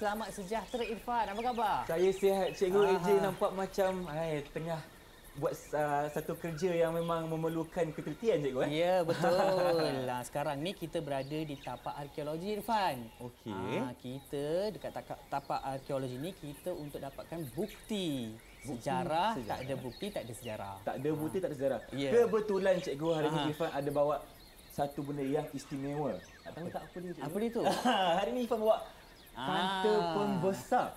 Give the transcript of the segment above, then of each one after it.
selamat sejahtera Irfan. Apa khabar? Saya sihat. Cikgu AJ nampak macam hai, tengah buat uh, satu kerja yang memang memerlukan ketelitian cikgu eh. Ya, betul. Lah, sekarang ni kita berada di tapak arkeologi Irfan. Okey. Ha, kita dekat tapak, tapak arkeologi ni kita untuk dapatkan bukti, bukti sejarah. sejarah. Tak ada bukti tak ada sejarah. Tak ada bukti ha. tak ada sejarah. Yeah. Kebetulan cikgu hari ni Irfan ada bawa satu benda yang istimewa. Tak tahu tak apa dia. Apa dia tu? hari ni Irfan bawa kanta ah. pembesar.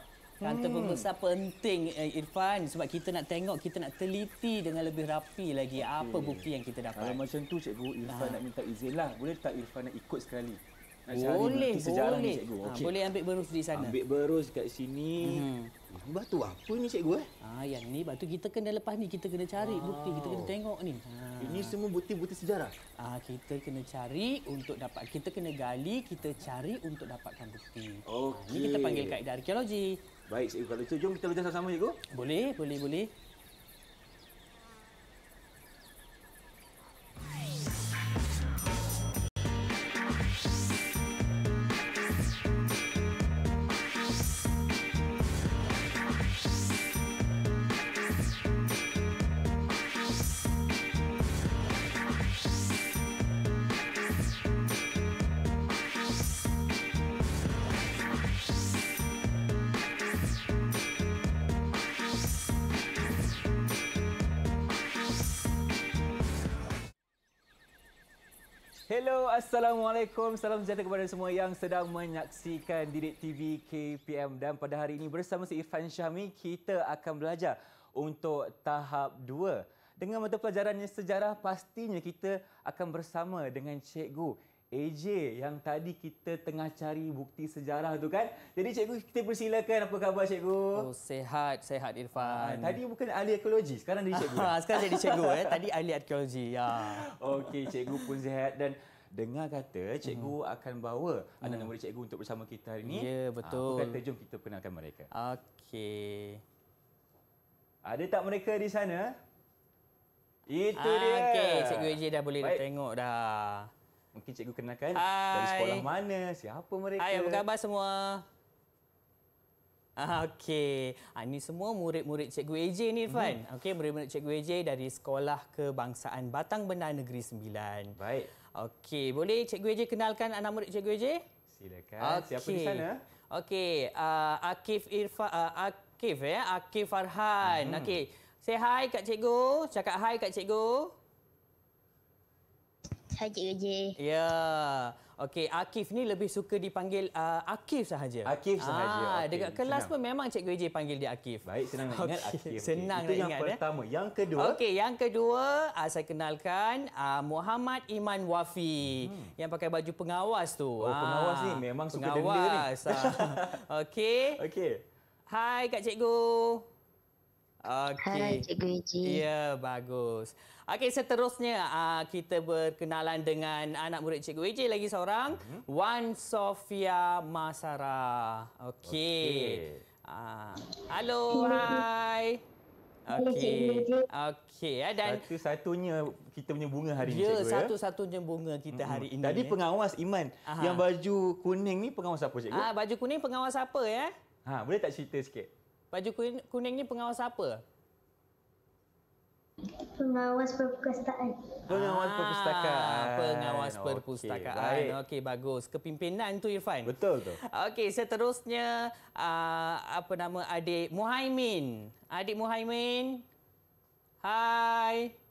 Kanta hmm. pembesar penting eh, Irfan sebab kita nak tengok, kita nak teliti dengan lebih rapi lagi okay. apa bukti yang kita dapat. Kalau macam tu cikgu, Irfan ah. nak minta izin lah. Boleh tak Irfan nak ikut sekali? Boleh, boleh. Ni, ah, Okay. boleh ambil berus di sana. Ambil berus kat sini. Hmm. Batu apa ni cikgu eh? Ha yang ni batu kita kena lepas ni kita kena cari oh. bukti kita kena tengok ni. Ha. Ini semua bukti-bukti sejarah. Ha kita kena cari untuk dapat kita kena gali kita cari untuk dapatkan bukti. Ha, Okey. ini kita panggil kaedah arkeologi. Baik cikgu kalau itu jom kita belajar sama-sama cikgu. Boleh, boleh, boleh. Assalamualaikum, salam sejahtera kepada semua yang sedang menyaksikan Didik TV KPM dan pada hari ini bersama si Irfan Syahmi kita akan belajar untuk tahap 2. Dengan mata pelajaran sejarah pastinya kita akan bersama dengan cikgu AJ yang tadi kita tengah cari bukti sejarah tu kan. Jadi cikgu kita persilakan apa khabar cikgu? Oh sehat, sehat Irfan. Ah, tadi bukan ahli arkeologi, sekarang jadi cikgu. Eh? Ah, sekarang jadi cikgu eh. Tadi ahli arkeologi. Ya. Okey cikgu pun sehat dan Dengar kata cikgu hmm. akan bawa hmm. anak-anak mhm. murid cikgu untuk bersama kita hari ini. Ya, ah, betul. Aku apa kata jom kita perkenalkan mereka. Okey. Ada tak mereka di sana? Itu ah, dia. Okey, cikgu Eji dah boleh Baik. tengok dah. Mungkin cikgu kenalkan Hai. dari sekolah mana, siapa mereka. Hai, apa khabar semua? Ah, okey, ha, ini semua murid-murid Cikgu AJ ni mhm. Irfan. Mm. Okey, murid-murid Cikgu AJ dari Sekolah Kebangsaan Batang Benar Negeri Sembilan. Baik. Okey, boleh Cikgu AJ kenalkan anak murid Cikgu AJ? Silakan. Okay. Siapa di sana? Okey, uh, Akif Irfan, uh, Akif ya, eh? Akif Farhan. Mm. Okey, say hi kat Cikgu, cakap hi kat Cikgu. Hai Cikgu AJ. Ya. Yeah. Okey, Akif ni lebih suka dipanggil uh, Akif sahaja. Akif sahaja. Ah, okay. dekat kelas senang. pun memang Cikgu Eji panggil dia Akif. Baik, senang nak ingat okay. Akif. Senang okay. nak ingat. Itu eh. yang pertama. Eh. Yang kedua. Okey, yang kedua uh, saya kenalkan uh, Muhammad Iman Wafi hmm. yang pakai baju pengawas tu. Oh, pengawas ni ah, memang suka pengawas, denda ni. Okey. Okey. Hai Kak Cikgu. Okey. Hai Cikgu Eji. Ya, bagus. Okey, seterusnya uh, kita berkenalan dengan anak murid Cikgu AJ lagi seorang. Uh-huh. Wan Sofia Masara. Okey. Okay. Uh, ah, hello, hi. Okey. Okey. Ya, dan satu-satunya kita punya bunga hari ini. Ya, ya, satu-satunya bunga kita mhm. hari ini. Tadi ya. pengawas Iman Aha. yang baju kuning ni pengawas apa cikgu? Ah, baju kuning pengawas apa ya? Ha, boleh tak cerita sikit? Baju kuning, kuning ni pengawas apa? Pengawas perpustakaan. Pengawas ah, perpustakaan. Pengawas okay, perpustakaan. Okey, bagus. Kepimpinan tu Irfan. Betul tu. Okey, seterusnya ah, apa nama adik Muhaimin. Adik Muhaimin. Hai. Hai.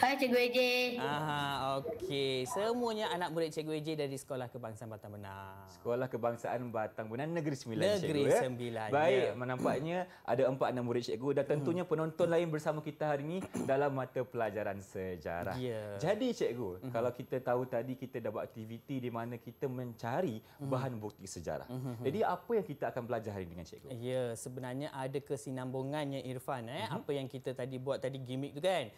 Hai Cikgu Eje. Ah, okey. Semuanya anak murid Cikgu Eje dari Sekolah Kebangsaan Batang Benar. Sekolah Kebangsaan Batang Benar. Negeri Sembilan. Negeri Cikgu, eh? Sembilan. Ya. Baik, yeah. nampaknya ada empat anak murid Cikgu dan tentunya hmm. penonton lain bersama kita hari ini dalam mata pelajaran sejarah. Yeah. Jadi Cikgu, hmm. kalau kita tahu tadi kita dah buat aktiviti di mana kita mencari hmm. bahan bukti sejarah. Jadi apa yang kita akan belajar hari ini dengan Cikgu? Ya, sebenarnya ada kesinambungannya Irfan. Eh? Apa yang kita tadi buat tadi gimmick tu kan?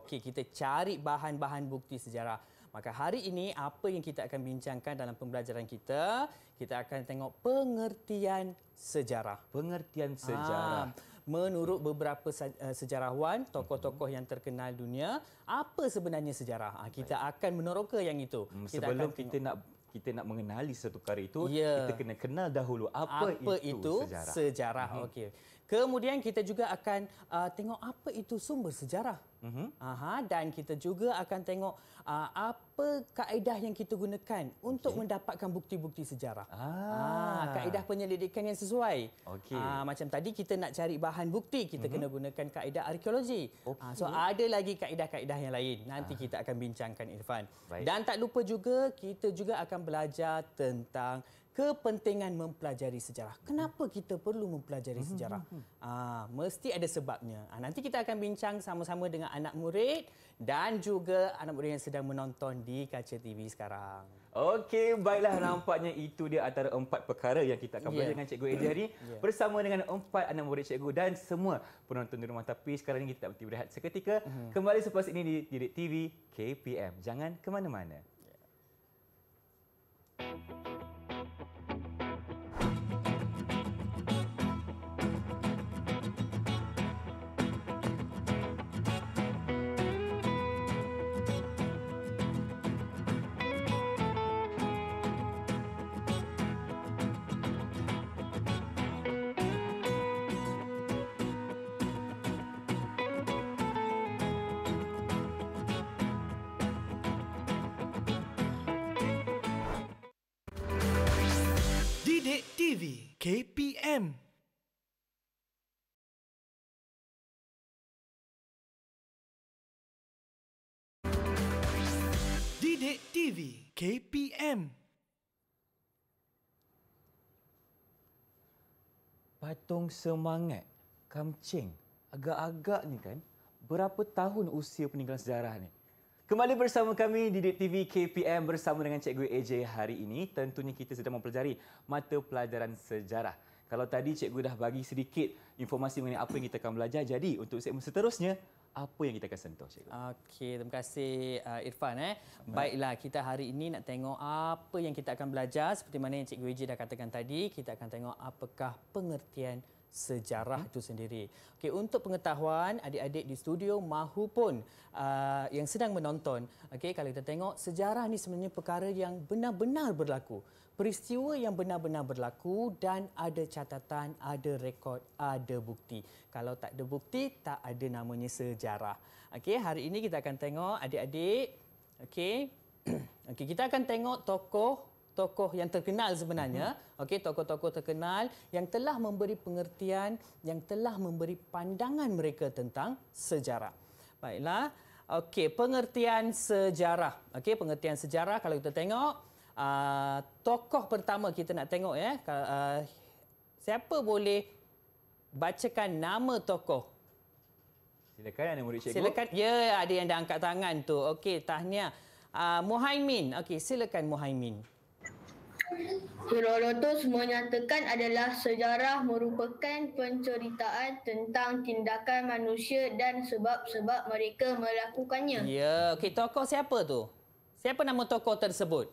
Okey, kita cari bahan-bahan bukti sejarah. Maka hari ini apa yang kita akan bincangkan dalam pembelajaran kita, kita akan tengok pengertian sejarah. Pengertian sejarah. Ha, menurut beberapa eh, sejarawan, tokoh-tokoh yang terkenal dunia, apa sebenarnya sejarah? Ha, kita akan meneroka yang itu. Hmm, kita Sebelum akan kita nak kita nak mengenali satu perkara itu ya. kita kena kenal dahulu apa, apa itu, itu sejarah, sejarah. mm kemudian kita juga akan uh, tengok apa itu sumber sejarah Uh-huh. Aha, dan kita juga akan tengok uh, apa kaedah yang kita gunakan okay. untuk mendapatkan bukti-bukti sejarah. Ah. Ah, kaedah penyelidikan yang sesuai. Okay. Ah, macam tadi kita nak cari bahan bukti, kita uh-huh. kena gunakan kaedah arkeologi. Okay. Ah, so ada lagi kaedah-kaedah yang lain. Nanti ah. kita akan bincangkan Irfan. Baik. Dan tak lupa juga kita juga akan belajar tentang kepentingan mempelajari sejarah. Kenapa kita perlu mempelajari hmm, sejarah? Hmm, hmm. Aa, ah, mesti ada sebabnya. Aa, ah, nanti kita akan bincang sama-sama dengan anak murid dan juga anak murid yang sedang menonton di kaca TV sekarang. Okey, baiklah. Nampaknya itu dia antara empat perkara yang kita akan ya. belajar yeah. dengan Cikgu Edi hari. Yeah. Bersama dengan empat anak murid Cikgu dan semua penonton di rumah. Tapi sekarang ini kita tak berhenti berehat seketika. Mm-hmm. Kembali selepas ini di Direk TV KPM. Jangan ke mana-mana. Yeah. KPM. Patung semangat, kamceng, agak agak ni kan berapa tahun usia peninggalan sejarah ni? Kembali bersama kami di Deep TV KPM bersama dengan Cikgu AJ hari ini. Tentunya kita sedang mempelajari mata pelajaran sejarah. Kalau tadi Cikgu dah bagi sedikit informasi mengenai apa yang kita akan belajar, jadi untuk segmen seterusnya, apa yang kita akan sentuh cikgu? Okey, terima kasih uh, Irfan eh. Baiklah, kita hari ini nak tengok apa yang kita akan belajar seperti mana yang cikgu Wiji dah katakan tadi, kita akan tengok apakah pengertian sejarah hmm. itu sendiri. Okey, untuk pengetahuan adik-adik di studio mahupun uh, yang sedang menonton, okey kalau kita tengok sejarah ni sebenarnya perkara yang benar-benar berlaku peristiwa yang benar-benar berlaku dan ada catatan, ada rekod, ada bukti. Kalau tak ada bukti, tak ada namanya sejarah. Okey, hari ini kita akan tengok adik-adik. Okey. Okey, kita akan tengok tokoh tokoh yang terkenal sebenarnya. Mm-hmm. Okey, tokoh-tokoh terkenal yang telah memberi pengertian, yang telah memberi pandangan mereka tentang sejarah. Baiklah. Okey, pengertian sejarah. Okey, pengertian sejarah kalau kita tengok Ah, tokoh pertama kita nak tengok ya. Uh, siapa boleh bacakan nama tokoh? Silakan ada murid cikgu. Silakan. Ya, ada yang dah angkat tangan tu. Okey, tahniah. Uh, Muhaimin. Okey, silakan Muhaimin. Herodotus menyatakan adalah sejarah merupakan penceritaan tentang tindakan manusia dan sebab-sebab mereka melakukannya. Ya, okey. Tokoh siapa tu? Siapa nama tokoh tersebut?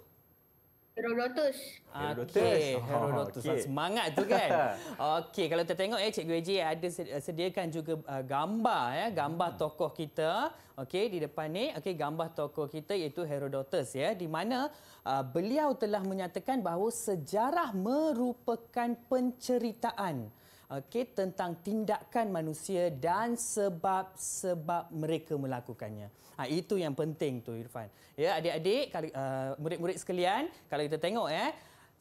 Herodotus. Okay, Herodotus. Okay. Semangat tu kan. Okey, kalau kita tengok eh Cikgu Eji eh, ada eh, sediakan juga uh, gambar ya, gambar hmm. tokoh kita. Okey, di depan ni okey gambar tokoh kita iaitu Herodotus ya, di mana uh, beliau telah menyatakan bahawa sejarah merupakan penceritaan okay, tentang tindakan manusia dan sebab-sebab mereka melakukannya. Ha, itu yang penting tu Irfan. Ya, adik-adik, kalau, uh, murid-murid sekalian, kalau kita tengok eh,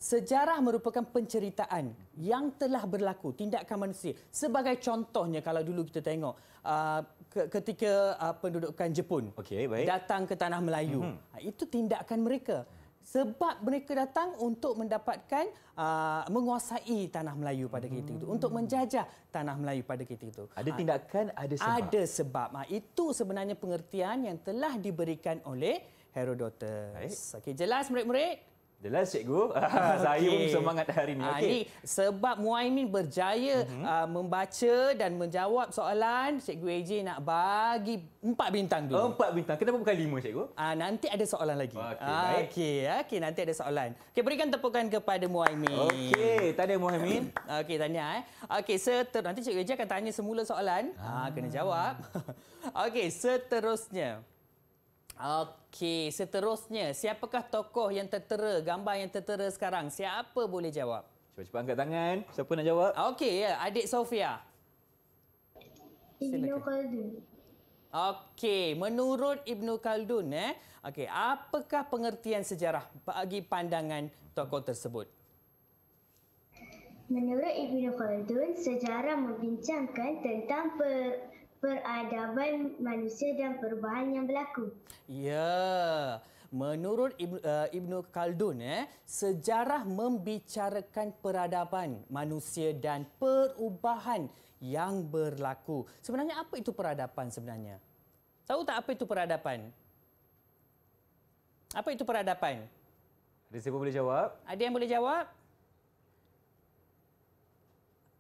Sejarah merupakan penceritaan yang telah berlaku, tindakan manusia. Sebagai contohnya, kalau dulu kita tengok uh, ketika uh, pendudukan Jepun okay, datang ke tanah Melayu, mm-hmm. itu tindakan mereka sebab mereka datang untuk mendapatkan uh, menguasai tanah Melayu pada hmm. ketika itu untuk menjajah tanah Melayu pada ketika itu ada ah, tindakan ada sebab ada sebab uh, itu sebenarnya pengertian yang telah diberikan oleh Herodotus okey jelas murid-murid Jelas cikgu. Ah, ah, saya okay. pun semangat hari ini. Ah, okay. Ini sebab Muaymin berjaya uh membaca dan menjawab soalan, cikgu AJ nak bagi empat bintang dulu. Empat bintang. Kenapa bukan lima cikgu? Uh, nanti ada soalan lagi. Okey, uh, okay. okay, nanti ada soalan. Okay, berikan tepukan kepada Muaymin. Okey, tanya Muaymin. Okey, tanya. Eh. Okey, seter- nanti cikgu AJ akan tanya semula soalan. Ah. kena jawab. Okey, seterusnya. Okey, seterusnya, siapakah tokoh yang tertera, gambar yang tertera sekarang? Siapa boleh jawab? Cepat-cepat angkat tangan. Siapa nak jawab? Okey, ya. adik Sofia. Ibnu Khaldun. Okey, menurut Ibnu Khaldun, eh? okay, apakah pengertian sejarah bagi pandangan tokoh tersebut? Menurut Ibnu Khaldun, sejarah membincangkan tentang per peradaban manusia dan perubahan yang berlaku. Ya, menurut Ibnu uh, Khaldun eh, sejarah membicarakan peradaban manusia dan perubahan yang berlaku. Sebenarnya apa itu peradaban sebenarnya? Tahu tak apa itu peradaban? Apa itu peradaban? Ada siapa boleh jawab? Ada yang boleh jawab?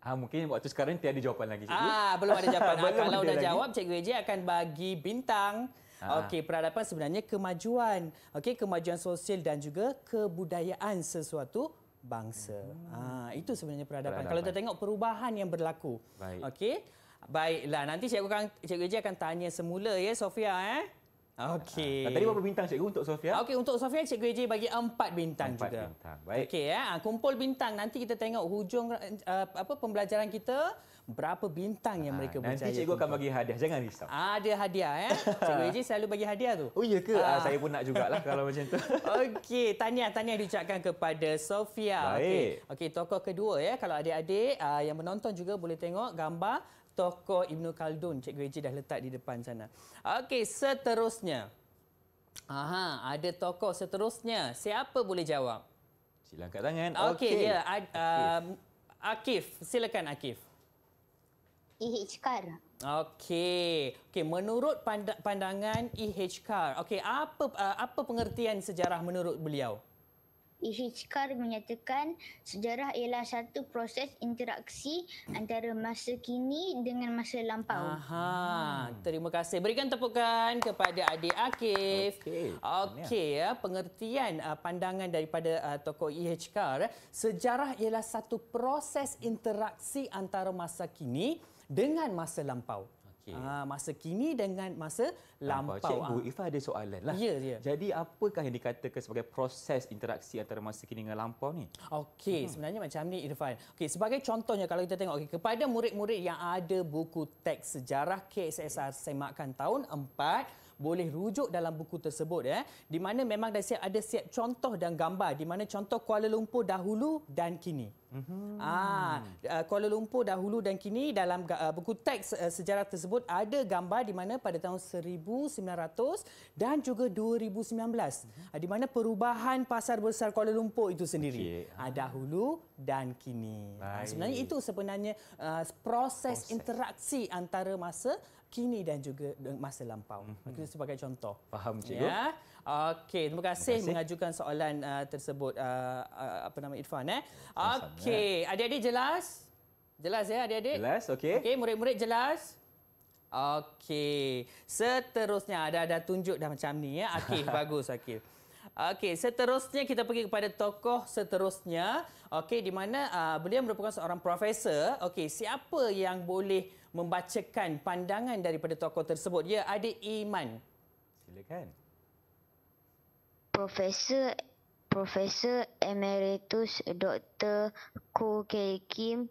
Ah mungkin waktu sekarang tiada jawapan lagi cikgu. Ah belum ada jawapan. Ah, belum kalau dah jawab cikgu AJ akan bagi bintang. Ah. Okey, peradaban sebenarnya kemajuan. Okey, kemajuan sosial dan juga kebudayaan sesuatu bangsa. Hmm. Ah itu sebenarnya peradaban. peradaban. Kalau kita tengok perubahan yang berlaku. Okey. Baiklah, nanti cikgu, cikgu AJ akan tanya semula ya Sofia eh. Okey. Uh, tadi berapa bintang cikgu untuk Sofia? Okey, untuk Sofia cikgu EJ bagi empat bintang 4 juga. 4 bintang. Baik. Okey ya, eh? kumpul bintang nanti kita tengok hujung uh, apa pembelajaran kita berapa bintang yang mereka berjaya. Nanti cikgu akan bagi hadiah. Jangan risau. Ada hadiah ya. Cikgu EJ selalu bagi hadiah tu. Oh iya ke? Uh. Saya pun nak jugalah kalau macam tu. Okey, tanya-tanya diucapkan kepada Sofia. Okey. Okey, tokoh kedua ya. Kalau adik-adik uh, yang menonton juga boleh tengok gambar tokoh Ibn Khaldun. Cikgu Eji dah letak di depan sana. Okey, seterusnya. Aha, ada tokoh seterusnya. Siapa boleh jawab? Sila angkat tangan. Okey, okay. ya. A- Akif. Um, Akif. Silakan, Akif. IHKAR. E okey. Okey, menurut pandangan IHKAR, e Okey, apa uh, apa pengertian sejarah menurut beliau? Ihichkar menyatakan sejarah ialah satu proses interaksi antara masa kini dengan masa lampau. Aha, terima kasih. Berikan tepukan kepada Adik Akif. Okey. Okey ya, pengertian uh, pandangan daripada uh, tokoh Ihichkar, ya, sejarah ialah satu proses interaksi antara masa kini dengan masa lampau okay. ha, ah, masa kini dengan masa ah, lampau. Cikgu, ha. Ah. Ifah ada soalan lah. Ya, ya. Jadi, apakah yang dikatakan sebagai proses interaksi antara masa kini dengan lampau ni? Okey, hmm. sebenarnya macam ni Irfan. Okey, sebagai contohnya kalau kita tengok okay, kepada murid-murid yang ada buku teks sejarah KSSR Semakan tahun 4, boleh rujuk dalam buku tersebut ya di mana memang dah siap ada siap contoh dan gambar di mana contoh Kuala Lumpur dahulu dan kini. Mm-hmm. Ah eh, Kuala Lumpur dahulu dan kini dalam eh, buku teks sejarah tersebut ada gambar di mana pada tahun 1900 dan juga 2019 mm-hmm. di mana perubahan pasar besar Kuala Lumpur itu sendiri. Okay. Uh, ah, dahulu dan kini. Ah, Baik. Sebenarnya itu sebenarnya uh, proses, proses interaksi antara masa kini dan juga masa lampau. Hmm. Itu sebagai contoh. Faham, Cikgu. Ya. Okey, terima, terima kasih mengajukan soalan uh, tersebut uh, uh, apa nama Irfan eh. Okey, adik-adik jelas? Jelas ya adik-adik? Jelas, okey. Okey, murid-murid jelas? Okey. Seterusnya ada ada tunjuk dah macam ni ya. Akif bagus Akif. Okey, seterusnya kita pergi kepada tokoh seterusnya. Okey, di mana uh, beliau merupakan seorang profesor. Okey, siapa yang boleh membacakan pandangan daripada tokoh tersebut. Ya, adik Iman. Silakan. Profesor Profesor Emeritus Dr. Ko Kei Kim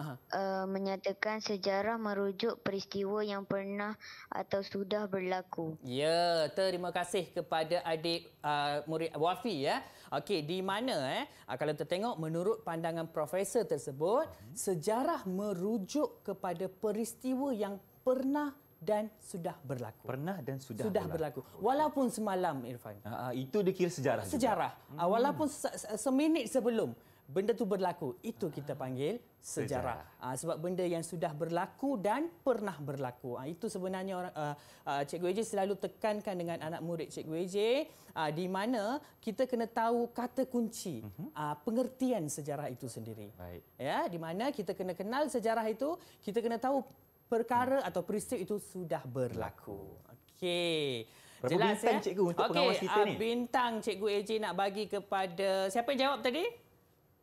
uh, menyatakan sejarah merujuk peristiwa yang pernah atau sudah berlaku. Ya, terima kasih kepada adik uh, murid Wafi ya. Okey, di mana eh? Ah, kalau kita tengok menurut pandangan profesor tersebut, uh-huh. sejarah merujuk kepada peristiwa yang pernah dan sudah berlaku. Pernah dan sudah, sudah berlaku. berlaku. Walaupun semalam Irfan. Uh, uh, itu dikira sejarah. Sejarah. Juga. Uh, walaupun se- seminit sebelum benda tu berlaku itu kita ah, panggil sejarah, sejarah. Aa, ah, sebab benda yang sudah berlaku dan pernah berlaku aa, ah, itu sebenarnya orang aa, aa, cikgu Eje selalu tekankan dengan anak murid cikgu Eje aa, di mana kita kena tahu kata kunci uh-huh. Mhm. aa, pengertian sejarah itu sendiri Baik. ya di mana kita kena kenal sejarah itu kita kena tahu perkara hmm. atau peristiwa itu sudah berlaku okey Berapa Jelas, bintang ya? cikgu untuk okay, pengawas kita ni? Bintang cikgu AJ nak bagi kepada... Siapa yang jawab tadi?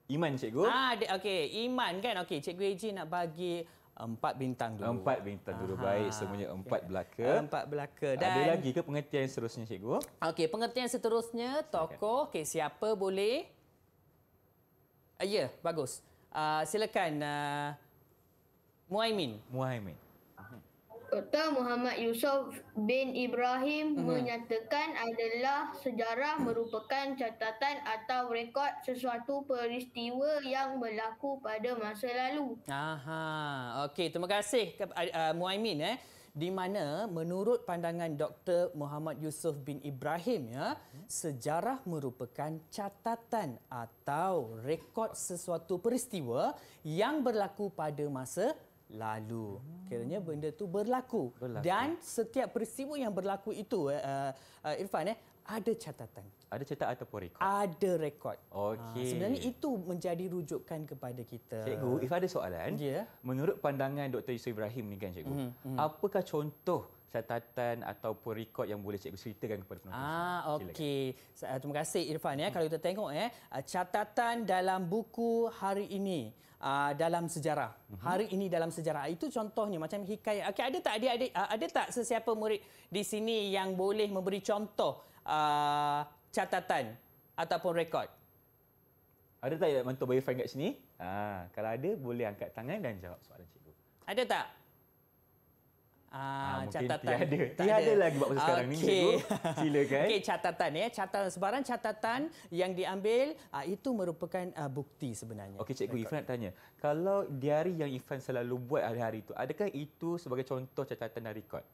Iman cikgu. Ah ha, okey Iman kan okey cikgu Eji nak bagi empat bintang dulu. Empat bintang dulu Aha. baik semuanya empat okay. belaka. Empat belaka dan ada lagi ke pengertian yang seterusnya cikgu? Okey pengertian seterusnya tokoh okey siapa boleh? Uh, ya yeah, bagus. Uh, silakan uh, ah, Muaymin. Muaimin. Kata Muhammad Yusof bin Ibrahim uh menyatakan adalah sejarah merupakan catatan atau rekod sesuatu peristiwa yang berlaku pada masa lalu. Aha. Okey, terima kasih uh, eh, eh, Muaimin eh di mana menurut pandangan Dr Muhammad Yusof bin Ibrahim ya hmm. sejarah merupakan catatan atau rekod sesuatu peristiwa yang berlaku pada masa lalu. Hmm. Kiranya benda tu berlaku. berlaku. Dan setiap peristiwa yang berlaku itu, uh, uh, Irfan, eh, ada catatan. Ada catatan atau rekod? Ada rekod. Okay. Ha, ah, sebenarnya itu menjadi rujukan kepada kita. Cikgu, if ada soalan, yeah. menurut pandangan Dr. Yusuf Ibrahim ni kan, Cikgu, mm-hmm. apakah contoh catatan ataupun rekod yang boleh cikgu ceritakan kepada penonton. Ah, okey. Terima kasih Irfan ya. Hmm. Kalau kita tengok eh catatan dalam buku hari ini, uh, dalam sejarah. Mm-hmm. Hari ini dalam sejarah. Ah, itu contohnya macam hikayat. Okey, ada tak ada ada, uh, ada tak sesiapa murid di sini yang boleh memberi contoh uh, catatan ataupun rekod? Ada tak yang mentor boyfriend kat sini? Ha, kalau ada boleh angkat tangan dan jawab soalan cikgu. Ada tak? Ah, ah catatan. Tiada. Tiada lagi buat masa okay. sekarang ni. Cikgu. Silakan. Okey, catatan ya. Catatan sebarang catatan yang diambil ah, itu merupakan ah, bukti sebenarnya. Okey, cikgu Ifan nak tanya. Kalau diari yang Ifan selalu buat hari-hari itu, adakah itu sebagai contoh catatan dan rekod?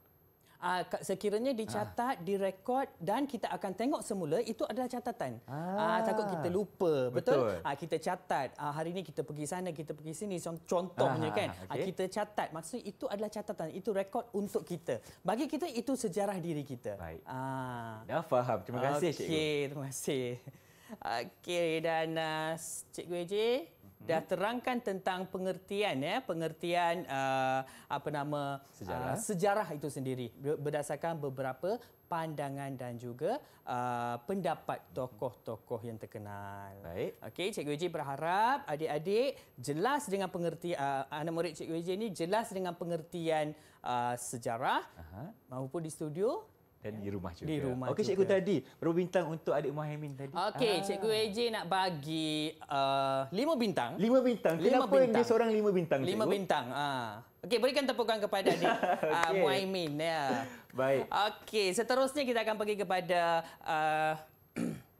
uh, sekiranya dicatat, ah. direkod dan kita akan tengok semula itu adalah catatan. Ah. Uh, takut kita lupa, betul? betul. Uh, kita catat. Uh, hari ini kita pergi sana, kita pergi sini. Contohnya ah. kan, okay. uh, kita catat. Maksudnya itu adalah catatan, itu rekod untuk kita. Bagi kita itu sejarah diri kita. Baik. Uh. Dah ya, faham. Terima kasih, okay, Cikgu. terima kasih. Okey, dan uh, Cikgu Ejie dah terangkan tentang pengertian ya pengertian uh, apa nama sejarah. Uh, sejarah itu sendiri berdasarkan beberapa pandangan dan juga uh, pendapat tokoh-tokoh yang terkenal. Baik. Okey, Cikgu Eji berharap adik-adik jelas dengan pengertian uh, anak murid Cikgu Eji ini jelas dengan pengertian uh, sejarah Aha. maupun di studio dan ya. di rumah juga. Di rumah Okey cikgu tadi, berapa bintang untuk adik Muhammad tadi? Okey, ah. cikgu AJ nak bagi uh, lima bintang. Lima bintang? Kenapa lima bintang. dia seorang lima bintang cikgu? Lima bintang. Uh. Okey, berikan tepukan kepada adik ah, okay. uh, Muhammad. Yeah. Baik. Okey, seterusnya kita akan pergi kepada... Uh,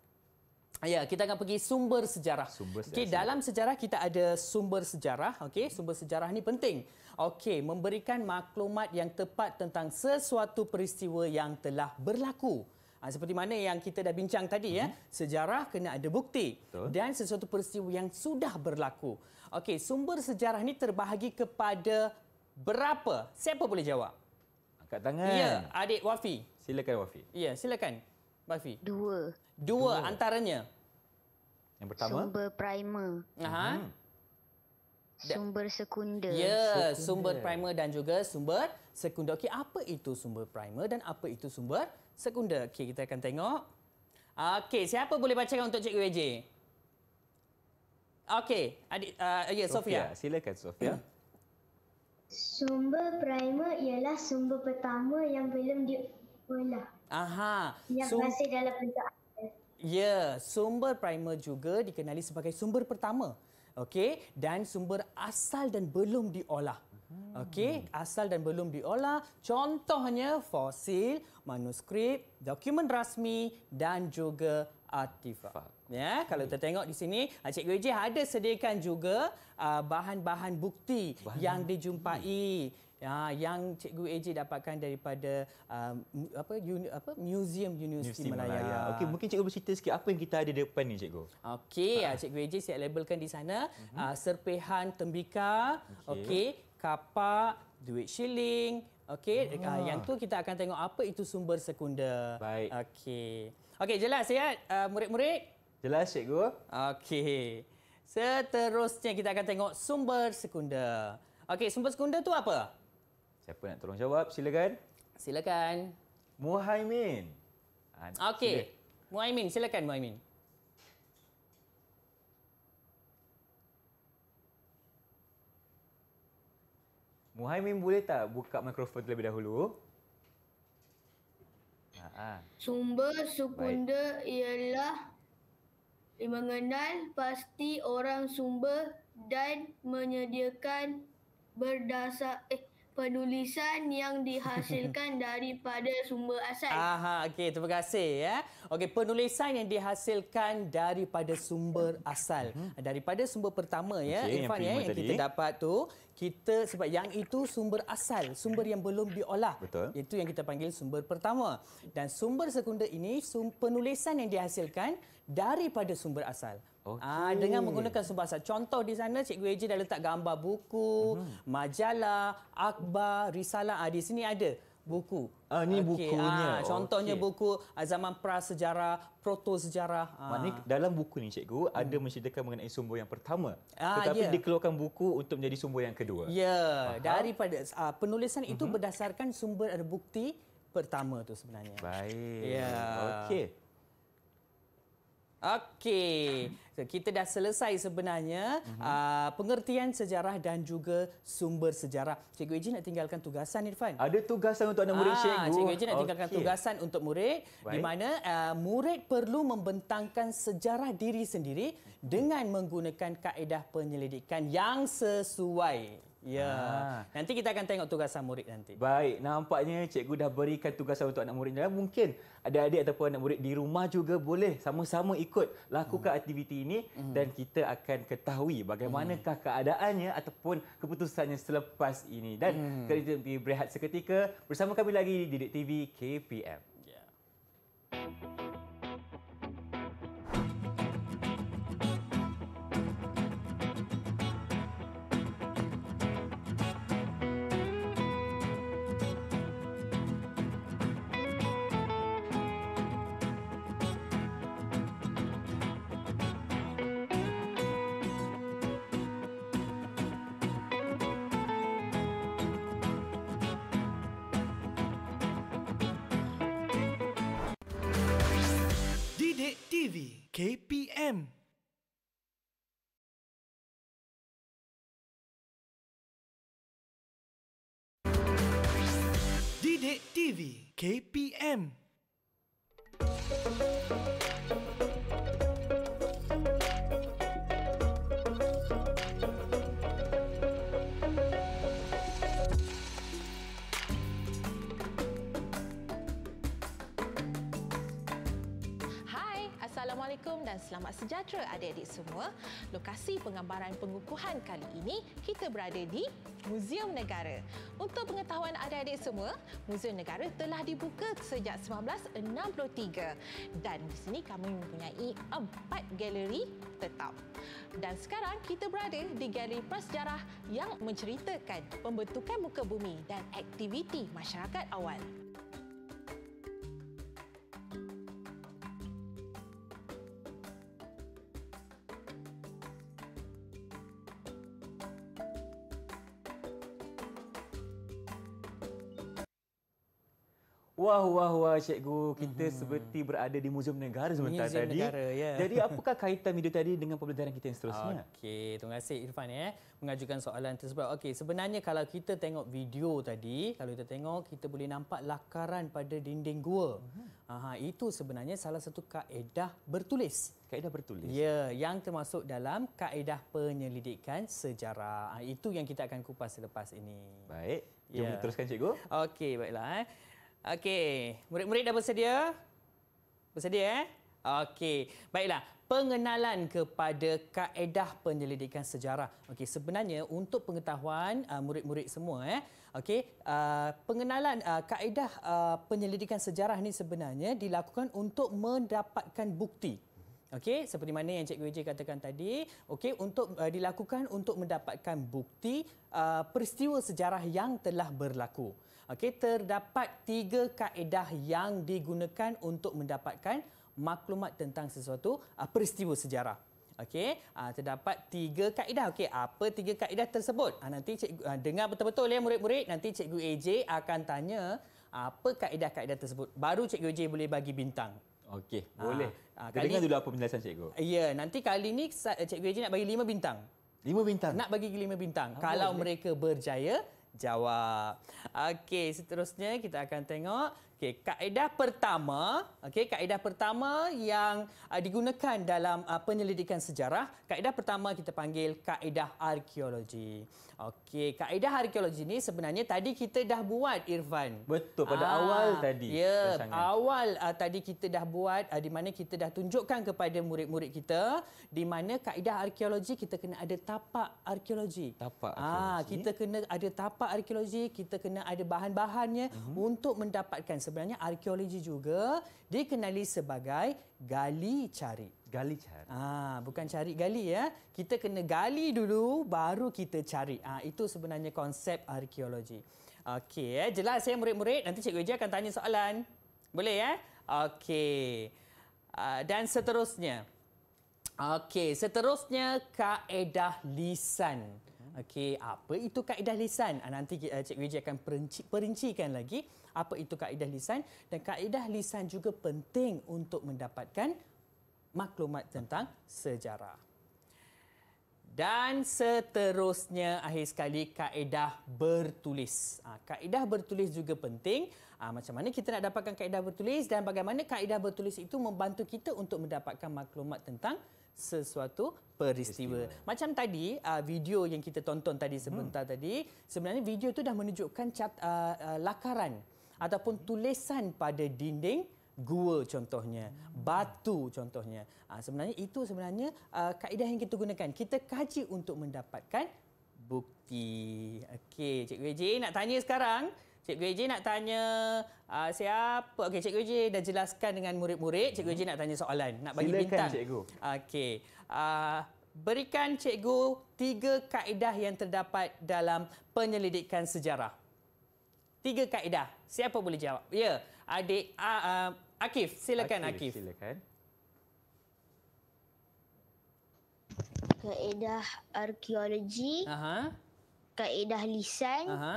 Ya, kita akan pergi sumber sejarah. Sumber sejarah. Okey, dalam sejarah kita ada sumber sejarah, okey. Hmm. Sumber sejarah ni penting. Okey, memberikan maklumat yang tepat tentang sesuatu peristiwa yang telah berlaku. Ha, seperti mana yang kita dah bincang tadi uh ya, hmm. sejarah kena ada bukti Betul. dan sesuatu peristiwa yang sudah berlaku. Okey, sumber sejarah ni terbahagi kepada berapa? Siapa boleh jawab? Angkat tangan. Ya, adik Wafi. Silakan Wafi. Ya, silakan. Wafi. Dua. Dua Cuma. antaranya. Yang pertama. Sumber primer. Aha. Hmm. Sumber sekunder. Ya, sekunder. sumber primer dan juga sumber sekunder. Okey, apa itu sumber primer dan apa itu sumber sekunder? Okey, kita akan tengok. Okey, siapa boleh baca untuk Cikgu AJ? Okey, adik uh, ya yeah, Sofia. Sofia, silakan Sofia. Hmm. Sumber primer ialah sumber pertama yang belum diolah. Aha. Yang so, masih dalam bentuk Ya, sumber primer juga dikenali sebagai sumber pertama. Okey, dan sumber asal dan belum diolah. Okey, asal dan belum diolah, contohnya fosil, manuskrip, dokumen rasmi dan juga artifak. Ya, kalau kita tengok di sini, Cikgu Eji ada sediakan juga ah, bahan-bahan bukti bahan yang dijumpai uh, yang cikgu AJ dapatkan daripada uh, apa uni, apa museum universiti museum Malaya. Malaya. Okey mungkin cikgu bercerita sikit apa yang kita ada di depan ni cikgu. Okey ha. cikgu AJ saya labelkan di sana uh-huh. uh, serpihan tembika okey okay, kapak duit shilling okey uh, yang tu kita akan tengok apa itu sumber sekunder. Baik. Okey. Okey jelas ya uh, murid-murid? Jelas cikgu. Okey. Seterusnya kita akan tengok sumber sekunder. Okey, sumber sekunder tu apa? Siapa nak tolong jawab? Silakan. Silakan. Muhaimin. Ah, Okey. Sila. Muhaimin, silakan Muhaimin. Muhaimin boleh tak buka mikrofon terlebih dahulu? Ah, ah. Sumber sekunder Baik. ialah mengenal pasti orang sumber dan menyediakan berdasar eh penulisan yang dihasilkan daripada sumber asal. Ah, okey, terima kasih ya. Okey, penulisan yang dihasilkan daripada sumber asal. Hmm. Daripada sumber pertama ya, okay, Irfan ya, yang ya, yang kita dapat tu, kita sebab yang itu sumber asal, sumber yang belum diolah. Betul. Itu yang kita panggil sumber pertama. Dan sumber sekunder ini, sum, penulisan yang dihasilkan daripada sumber asal. Ah, okay. Ha, dengan menggunakan sumber asal. Contoh di sana Cikgu Eji dah letak gambar buku, mm-hmm. majalah, akhbar, risalah. Ha, di sini ada buku. Ah ni okay. bukunya. Ha, contohnya okay. buku zaman prasejarah, protosejarah. sejarah. dalam buku ni cikgu hmm. ada menceritakan mengenai sumber yang pertama. Ha, tetapi yeah. dikeluarkan buku untuk menjadi sumber yang kedua. Ya, yeah. daripada uh, penulisan itu mm-hmm. berdasarkan sumber ada bukti pertama tu sebenarnya. Baik. Ya. Yeah. Okey. Okey. kita dah selesai sebenarnya uh-huh. uh, pengertian sejarah dan juga sumber sejarah. Cikgu Eji nak tinggalkan tugasan Irfan. Ada tugasan untuk anak murid ah, cikgu. Cikgu Eji nak tinggalkan okay. tugasan untuk murid Baik. di mana uh, murid perlu membentangkan sejarah diri sendiri hmm. dengan menggunakan kaedah penyelidikan yang sesuai. Ya. Ha. Nanti kita akan tengok tugasan murid nanti. Baik, nampaknya cikgu dah berikan tugasan untuk anak murid. Mungkin ada adik ataupun anak murid di rumah juga boleh sama-sama ikut lakukan hmm. aktiviti ini hmm. dan kita akan ketahui bagaimanakah hmm. keadaannya ataupun keputusannya selepas ini. Dan hmm. kita jumpa berehat seketika bersama kami lagi di Didik TV KPM. Yeah. dan selamat sejahtera adik-adik semua. Lokasi penggambaran pengukuhan kali ini kita berada di Muzium Negara. Untuk pengetahuan adik-adik semua, Muzium Negara telah dibuka sejak 1963 dan di sini kami mempunyai empat galeri tetap. Dan sekarang kita berada di galeri prasejarah yang menceritakan pembentukan muka bumi dan aktiviti masyarakat awal. Wah, wah, wah, cikgu. Kita hmm. seperti berada di Muzium Negara sebentar Museum tadi. Negara, ya. Jadi, apakah kaitan video tadi dengan pembelajaran kita yang seterusnya? Okey, terima kasih Irfan eh, mengajukan soalan tersebut. Okey, sebenarnya kalau kita tengok video tadi, kalau kita tengok, kita boleh nampak lakaran pada dinding gua. Hmm. Aha, itu sebenarnya salah satu kaedah bertulis. Kaedah bertulis? Ya, yang termasuk dalam kaedah penyelidikan sejarah. Ah, itu yang kita akan kupas selepas ini. Baik, jom ya. teruskan cikgu. Okey, baiklah. Eh. Okey, murid-murid dah bersedia? Bersedia eh? Okey, baiklah. Pengenalan kepada kaedah penyelidikan sejarah. Okey, sebenarnya untuk pengetahuan uh, murid-murid semua eh. Okey, uh, pengenalan uh, kaedah uh, penyelidikan sejarah ni sebenarnya dilakukan untuk mendapatkan bukti. Okey, seperti mana yang Cikgu Wijay katakan tadi, okey untuk uh, dilakukan untuk mendapatkan bukti uh, peristiwa sejarah yang telah berlaku. Okey, terdapat tiga kaedah yang digunakan untuk mendapatkan maklumat tentang sesuatu uh, peristiwa sejarah. Okey, uh, terdapat tiga kaedah. Okey, apa tiga kaedah tersebut? Uh, nanti cikgu uh, dengar betul-betul ya murid-murid, nanti cikgu AJ akan tanya apa kaedah-kaedah tersebut. Baru cikgu AJ boleh bagi bintang. Okey, boleh. Ha, ha, kali dengar dulu apa penjelasan cikgu. Ya, nanti kali ini cikgu AJ nak bagi lima bintang. Lima bintang? Nak bagi lima bintang. Oh, kalau boleh. mereka berjaya, jawab. Okey, seterusnya kita akan tengok okey kaedah pertama, okey kaedah pertama yang uh, digunakan dalam uh, penyelidikan sejarah, kaedah pertama kita panggil kaedah arkeologi. Okey, kaedah arkeologi ni sebenarnya tadi kita dah buat Irfan. Betul pada Aa, ah, awal tadi. Ya, yeah, awal uh, tadi kita dah buat uh, di mana kita dah tunjukkan kepada murid-murid kita di mana kaedah arkeologi kita kena ada tapak arkeologi. Tapak arkeologi. Ah, kita kena ada tapak arkeologi, kita kena ada bahan-bahannya mm-hmm. untuk mendapatkan sebenarnya arkeologi juga dikenali sebagai gali cari gali cari. Ah, bukan cari gali ya. Kita kena gali dulu baru kita cari. Ah, itu sebenarnya konsep arkeologi. Okey, eh. jelas ya murid-murid. Nanti Cikgu Eja akan tanya soalan. Boleh ya? Okey. Ah, dan seterusnya. Okey, seterusnya kaedah lisan. Okey, apa itu kaedah lisan? Ah, nanti eh, Cikgu Eja akan perinci, perincikan lagi apa itu kaedah lisan. Dan kaedah lisan juga penting untuk mendapatkan maklumat tentang sejarah. Dan seterusnya akhir sekali kaedah bertulis. Ah, kaedah bertulis juga penting. Ah, macam mana kita nak dapatkan kaedah bertulis dan bagaimana kaedah bertulis itu membantu kita untuk mendapatkan maklumat tentang sesuatu peristiwa. peristiwa. Macam tadi ah, video yang kita tonton tadi hmm. sebentar hmm. tadi sebenarnya video itu dah menunjukkan cat, uh, uh, lakaran ataupun tulisan pada dinding gua contohnya hmm. batu contohnya ha, sebenarnya itu sebenarnya uh, kaedah yang kita gunakan kita kaji untuk mendapatkan bukti okey Cik AJ nak tanya sekarang Cik AJ nak tanya uh, siapa okey Cik AJ dah jelaskan dengan murid-murid Cik AJ nak tanya soalan nak bagi Silakan, bintang cikgu okey uh, berikan cikgu tiga kaedah yang terdapat dalam penyelidikan sejarah Tiga kaedah. Siapa boleh jawab? Ya, adik uh, uh, Akif. Silakan Akif. Akif. Silakan. Kaedah arkeologi. Aha. Kaedah lisan. Aha.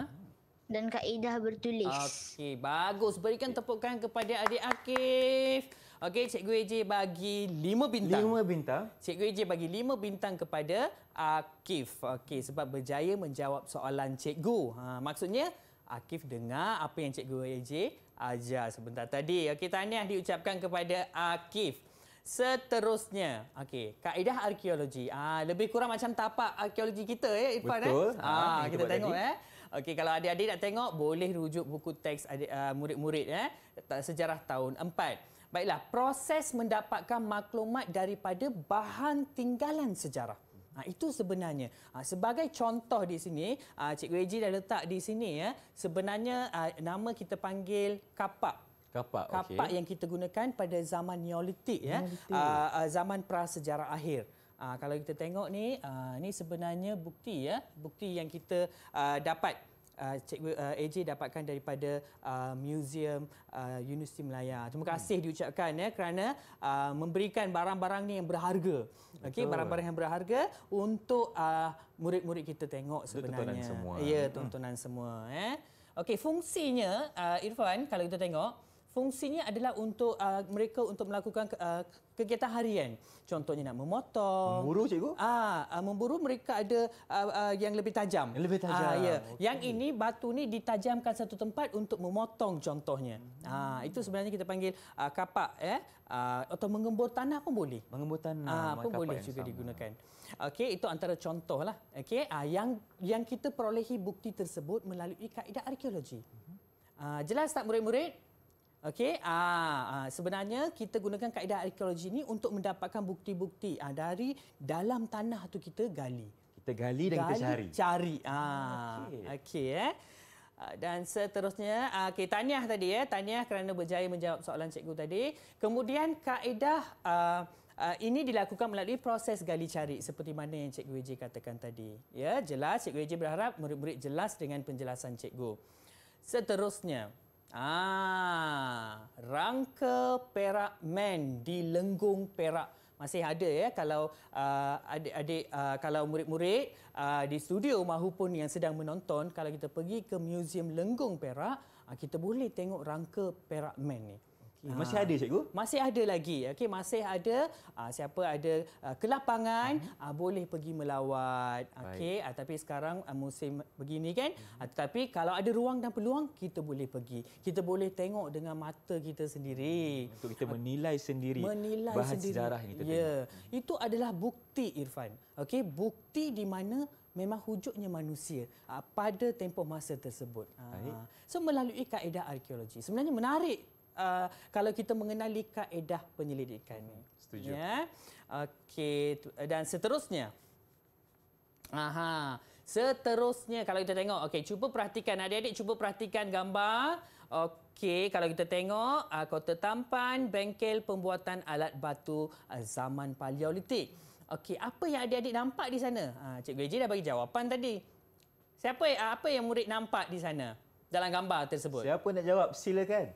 Dan kaedah bertulis. Okey, bagus. Berikan tepukan kepada adik Akif. Okey, Cikgu EJ bagi lima bintang. Lima bintang. Cikgu EJ bagi lima bintang kepada Akif. Okey, sebab berjaya menjawab soalan Cikgu. Ha, maksudnya, Akif dengar apa yang Cikgu AJ ajar sebentar tadi. Okey, tahniah diucapkan kepada Akif. Seterusnya, okey, kaedah arkeologi. Ah, lebih kurang macam tapak arkeologi kita ya, Ipan eh? Betul. Eh? Ha, ah, ah kita, kita tengok jadi. eh. Okey, kalau adik-adik nak tengok boleh rujuk buku teks adik, uh, murid-murid eh, sejarah tahun 4. Baiklah, proses mendapatkan maklumat daripada bahan tinggalan sejarah. Ha, itu sebenarnya. Ha, sebagai contoh di sini, ha, Cikgu Eji dah letak di sini. Ya, sebenarnya ha, nama kita panggil kapak. Kapak, kapak yang kita gunakan pada zaman Neolitik. Ya, ha, ha, zaman prasejarah akhir. Ha, kalau kita tengok ni, ha, ni sebenarnya bukti ya, bukti yang kita ha, dapat uh, Cikgu uh, AJ dapatkan daripada uh, Museum uh, Universiti Melaya. Terima kasih hmm. diucapkan ya kerana uh, memberikan barang-barang ni yang berharga. Okey, barang-barang yang berharga untuk uh, murid-murid kita tengok sebenarnya. Ya, tontonan semua. Ya, tontonan hmm. semua eh. Okey, fungsinya uh, Irfan kalau kita tengok fungsinya adalah untuk uh, mereka untuk melakukan uh, kegiatan harian. Contohnya nak memotong. Memburu cikgu? Ah, uh, memburu mereka ada uh, uh, yang lebih tajam. Yang lebih tajam. Uh, ah, yeah. okay. Yang ini batu ni ditajamkan satu tempat untuk memotong contohnya. Hmm. Ah, itu sebenarnya kita panggil uh, kapak eh uh, atau mengembur tanah pun boleh. Mengembur tanah uh, pun boleh juga sama. digunakan. Okey, itu antara contohlah. Okey, uh, yang yang kita perolehi bukti tersebut melalui kaedah arkeologi. Uh, jelas tak murid-murid? Okey, ah, ah, sebenarnya kita gunakan kaedah arkeologi ini untuk mendapatkan bukti-bukti ah, dari dalam tanah tu kita gali. Kita gali dan gali, kita cari. cari. Ah, Okey. Okay, eh. Ah, dan seterusnya, ah, okay, tahniah tadi ya. Tahniah kerana berjaya menjawab soalan cikgu tadi. Kemudian kaedah uh, Uh, ini dilakukan melalui proses gali cari seperti mana yang Cikgu Eji katakan tadi. Ya, jelas Cikgu Eji berharap murid-murid jelas dengan penjelasan Cikgu. Seterusnya, Ah, rangka perak men di lenggung perak masih ada ya kalau uh, ah, adik-adik uh, ah, kalau murid-murid uh, di studio mahupun yang sedang menonton kalau kita pergi ke museum lenggung perak uh, kita boleh tengok rangka perak men ni. Ha. Masih ada cikgu? Masih ada lagi. Okey, masih ada uh, siapa ada uh, kelapangan uh, boleh pergi melawat. Okey, uh, tapi sekarang uh, musim begini kan? Uh, tetapi kalau ada ruang dan peluang kita boleh pergi. Kita boleh tengok dengan mata kita sendiri mhm. untuk kita menilai sendiri menilai bahan sendiri. sejarah yang kita ya. tengok. Ya. Itu adalah bukti Irfan. Okey, bukti di mana memang hujuknya manusia uh, pada tempoh masa tersebut. Uh, so melalui kaedah arkeologi. Sebenarnya menarik uh, kalau kita mengenali kaedah penyelidikan ini. Setuju. Ya. Okey eh, dan seterusnya. Aha. Seterusnya kalau kita tengok okey cuba perhatikan adik-adik cuba perhatikan gambar. Okey kalau kita tengok uh, kota tampan bengkel pembuatan alat batu uh, zaman paleolitik. Okey apa yang adik-adik nampak di sana? Ah uh, cikgu Eji dah bagi jawapan tadi. Siapa uh, apa yang murid nampak di sana dalam gambar tersebut? Siapa nak jawab silakan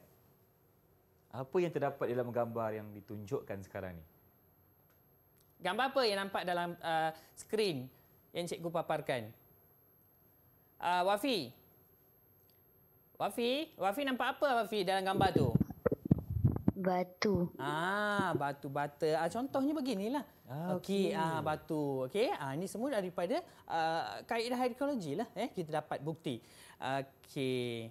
apa yang terdapat dalam gambar yang ditunjukkan sekarang ni? Gambar apa yang nampak dalam uh, skrin yang cikgu paparkan? Uh, Wafi. Wafi, Wafi nampak apa Wafi dalam gambar tu? Batu. Ah, batu bata. Ah, contohnya beginilah. Ah, okey, okay. ah batu. Okey. Ah ini semua daripada uh, kaedah hidrologilah eh kita dapat bukti. Okey.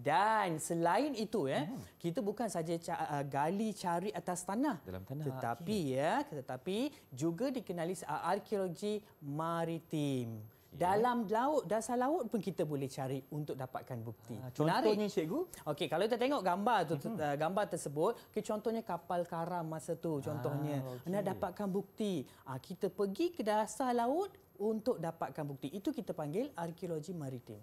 Dan selain itu ya, hmm. kita bukan saja ah, gali cari atas tanah. Dalam tanah. Tetapi okay. ya, tetapi juga dikenali ah, arkeologi maritim. Dalam laut, dasar laut pun kita boleh cari untuk dapatkan bukti. Ha, contohnya Menarik. cikgu. Okey, kalau kita tengok gambar tu, uh-huh. gambar tersebut, okay, contohnya kapal karam masa tu contohnya. Ha, okay. Nak dapatkan bukti, uh, kita pergi ke dasar laut untuk dapatkan bukti. Itu kita panggil arkeologi maritim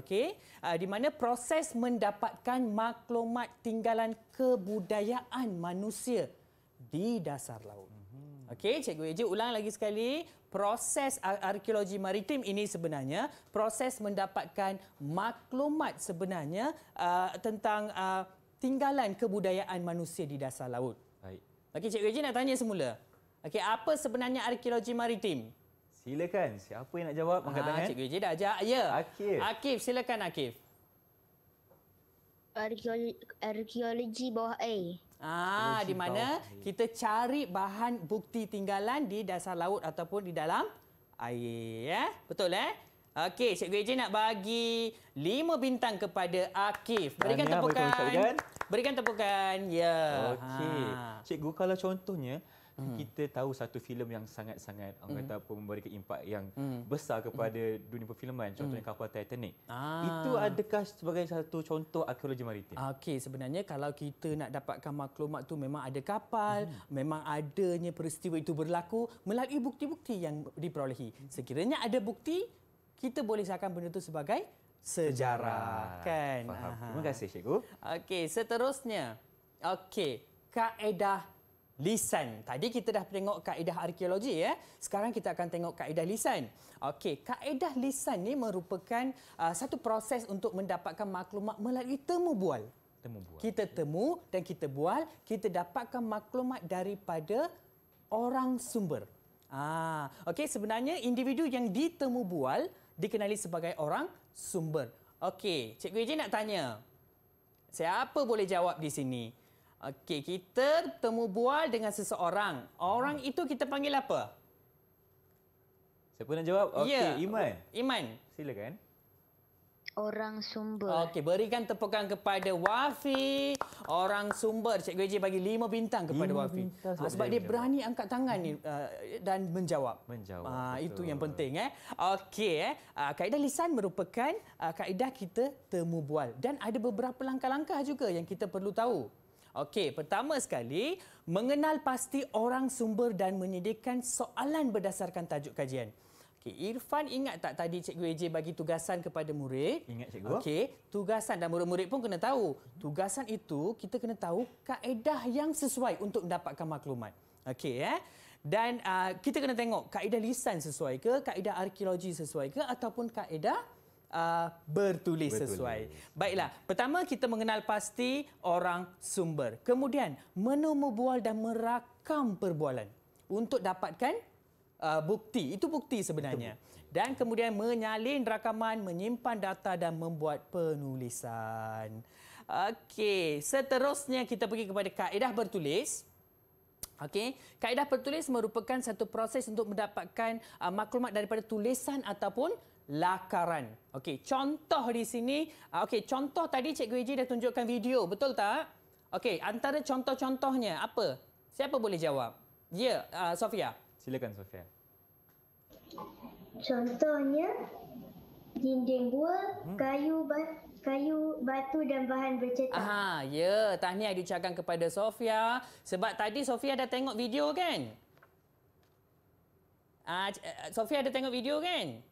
okey uh, di mana proses mendapatkan maklumat tinggalan kebudayaan manusia di dasar laut mhm. Okey, Cikgu Eji ulang lagi sekali. Proses ar- arkeologi maritim ini sebenarnya proses mendapatkan maklumat sebenarnya uh, tentang uh, tinggalan kebudayaan manusia di dasar laut. Baik. Okey, Cikgu Eji nak tanya semula. Okey, apa sebenarnya arkeologi maritim? Silakan. Siapa yang nak jawab? Angkat ah, tangan. Cikgu Eji dah ajak. Ya. Akif. Akif. Silakan Akif. Arkeologi bawah air. Ah, di mana kita cari bahan bukti tinggalan di dasar laut ataupun di dalam air. Ya? Betul eh? Okey, Cikgu Eji nak bagi lima bintang kepada Akif. Berikan tepukan. Berikan tepukan. Ya. Okey. Ha. Cikgu, kalau contohnya, hmm. kita tahu satu filem yang sangat-sangat orang hmm. kata apa memberikan impak yang hmm. besar kepada hmm. dunia perfilman contohnya hmm. kapal Titanic. Ah. Itu adakah sebagai satu contoh arkeologi maritim? Okey, sebenarnya kalau kita nak dapatkan maklumat tu memang ada kapal, hmm. memang adanya peristiwa itu berlaku melalui bukti-bukti yang diperolehi. Sekiranya ada bukti, kita boleh seakan benda itu sebagai sejarah. sejarah. Kan? Terima kasih, Cikgu. Okey, seterusnya. Okey, kaedah lisan. Tadi kita dah tengok kaedah arkeologi ya. Sekarang kita akan tengok kaedah lisan. Okey, kaedah lisan ni merupakan uh, satu proses untuk mendapatkan maklumat melalui temu bual. Temu bual. Kita temu dan kita bual, kita dapatkan maklumat daripada orang sumber. Ah, okey sebenarnya individu yang ditemu bual dikenali sebagai orang sumber. Okey, Cikgu Eji nak tanya. Siapa boleh jawab di sini? Okey, kita temu bual dengan seseorang. Orang hmm. itu kita panggil apa? Siapa nak jawab? Okey, ya. Iman. Iman. Silakan. Orang sumber. Okey, berikan tepukan kepada Wafi. Orang sumber. Cikgu Eji bagi lima bintang kepada lima Wafi. Bintang ah, sebab dia, dia berani angkat tangan ni hmm. Ah, dan menjawab. Menjawab. Ha, itu yang penting. Eh. Okey, eh. kaedah lisan merupakan kaedah kita temu bual. Dan ada beberapa langkah-langkah juga yang kita perlu tahu. Okey, pertama sekali, mengenal pasti orang sumber dan menyediakan soalan berdasarkan tajuk kajian. Okey, Irfan ingat tak tadi Cikgu AJ bagi tugasan kepada murid? Ingat Cikgu. Okey, tugasan dan murid-murid pun kena tahu. Tugasan itu kita kena tahu kaedah yang sesuai untuk mendapatkan maklumat. Okey, eh? dan uh, kita kena tengok kaedah lisan sesuai ke, kaedah arkeologi sesuai ke ataupun kaedah uh, bertulis sesuai. Baiklah, pertama kita mengenal pasti orang sumber. Kemudian menemu bual dan merakam perbualan untuk dapatkan uh, bukti. Itu bukti sebenarnya. Itu bukti. Dan kemudian menyalin rakaman, menyimpan data dan membuat penulisan. Okey, seterusnya kita pergi kepada kaedah bertulis. Okey, kaedah bertulis merupakan satu proses untuk mendapatkan uh, maklumat daripada tulisan ataupun lakaran. Okey, contoh di sini. Ah, okey, contoh tadi Cikgu Eji dah tunjukkan video, betul tak? Okey, antara contoh-contohnya apa? Siapa boleh jawab? Ya, uh, Sofia. Silakan Sofia. Contohnya dinding gua, hmm. kayu bat kayu, batu dan bahan bercetak. Aha, ya, tahniah diucapkan kepada Sofia sebab tadi Sofia dah tengok video kan? Ah, eh, Sofia dah tengok video kan?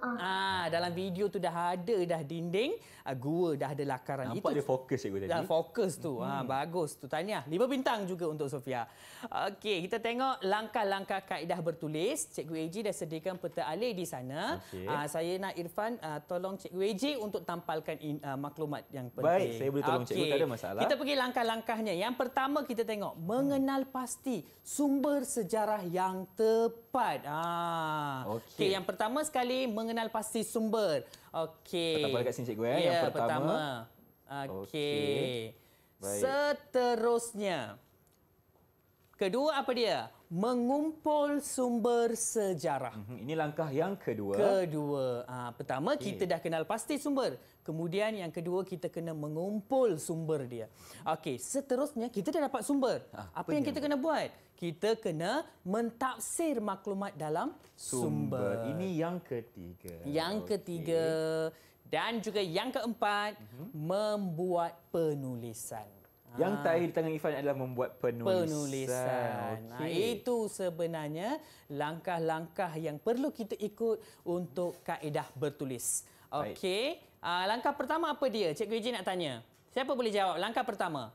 Ah, uh ha, dalam video tu dah ada dah dinding, uh, gua dah ada lakaran Nampak itu. Nampak dia fokus cikgu tadi. Dah fokus tu. Ah, hmm. bagus tu. Tahniah. Lima bintang juga untuk Sofia. Okey, kita tengok langkah-langkah kaedah bertulis. Cikgu AJ dah sediakan peta alih di sana. Okay. Uh, ah, saya nak Irfan uh, tolong Cikgu AJ untuk tampalkan in, uh, maklumat yang penting. Baik, saya boleh tolong okay. cikgu. Tak ada masalah. Kita pergi langkah-langkahnya. Yang pertama kita tengok mengenal pasti sumber sejarah yang tepat empat. Ah. Okey. Okay, yang pertama sekali mengenal pasti sumber. Okey. Pertama dekat sini cikgu eh, ya. Yeah, yang pertama. pertama. Okey. Okay. Seterusnya. Kedua apa dia? Mengumpul sumber sejarah. Mhm, ini langkah yang kedua. Kedua. Ah, pertama okay. kita dah kenal pasti sumber. Kemudian yang kedua kita kena mengumpul sumber dia. Okey, seterusnya kita dah dapat sumber. Ah, apa, apa yang kita kena buat? kita kena mentafsir maklumat dalam sumber. sumber. Ini yang ketiga. Yang okay. ketiga dan juga yang keempat uh-huh. membuat penulisan. Yang ah. terakhir di tangan Ifan adalah membuat penulisan. penulisan. Okay. Nah, itu sebenarnya langkah-langkah yang perlu kita ikut untuk kaedah bertulis. Okey. Uh, langkah pertama apa dia? Cikgu Eji nak tanya. Siapa boleh jawab langkah pertama?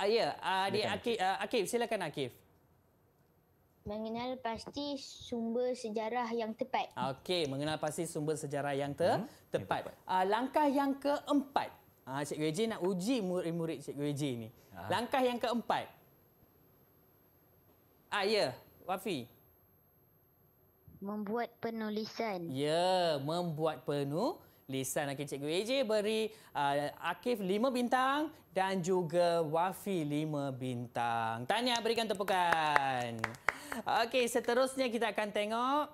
Uh, ya, yeah. uh, Akif, uh, Akif, silakan Akif. Mengenal pasti sumber sejarah yang tepat. Okey, mengenal pasti sumber sejarah yang te hmm. tepat. Uh, langkah yang keempat. Ah uh, Cikgu Eji nak uji murid-murid Cikgu Eji ni. Uh. Langkah yang keempat. Ah ya, Wafi. Membuat penulisan. Ya, yeah, membuat penulisan lisan Akif Cikgu AJ beri uh, Akif lima bintang dan juga Wafi lima bintang. tanya berikan tepukan. Okey, seterusnya kita akan tengok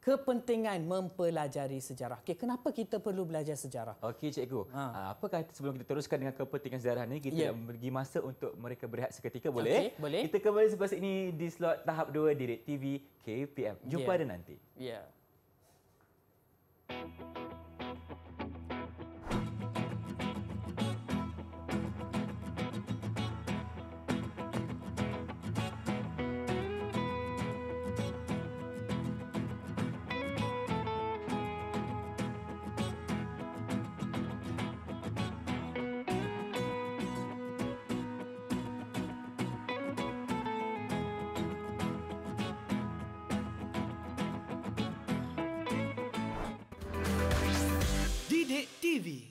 kepentingan mempelajari sejarah. Okey, kenapa kita perlu belajar sejarah? Okey, cikgu. Ha. Ah, apakah sebelum kita teruskan dengan kepentingan sejarah ini kita yeah. bagi masa untuk mereka berehat seketika boleh? Okay, eh? boleh. Kita kembali selepas ini di slot tahap 2 Direct TV KPM. Jumpa yeah. dan nanti. Ya. Yeah.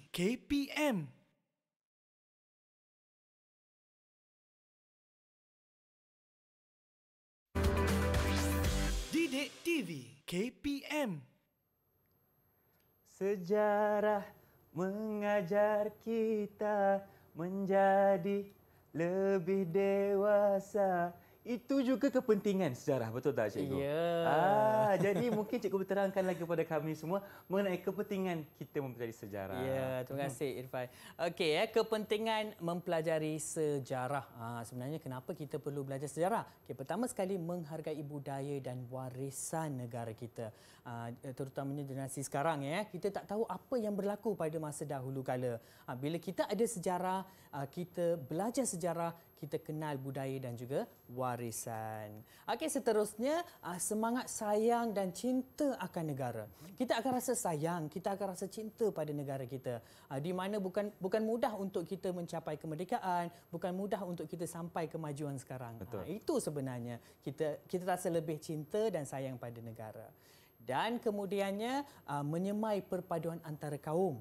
KPM. Didik TV KPM. Sejarah mengajar kita menjadi lebih dewasa. Itu juga kepentingan sejarah, betul tak cikgu? Ya. Ah, jadi mungkin cikgu berterangkan lagi kepada kami semua mengenai kepentingan kita mempelajari sejarah. Ya, terima hmm. kasih Irfan. Okey, ya, kepentingan mempelajari sejarah. Ah, sebenarnya kenapa kita perlu belajar sejarah? Okay, pertama sekali menghargai budaya dan warisan negara kita. Ah, terutamanya generasi sekarang ya. Kita tak tahu apa yang berlaku pada masa dahulu kala. Ah, bila kita ada sejarah, ah, kita belajar sejarah kita kenal budaya dan juga warisan. Okey, seterusnya ah, semangat sayang dan cinta akan negara. Kita akan rasa sayang, kita akan rasa cinta pada negara kita. Ah, di mana bukan bukan mudah untuk kita mencapai kemerdekaan, bukan mudah untuk kita sampai kemajuan sekarang. Ah, Betul. Itu sebenarnya kita kita rasa lebih cinta dan sayang pada negara. Dan kemudiannya menyemai perpaduan antara kaum.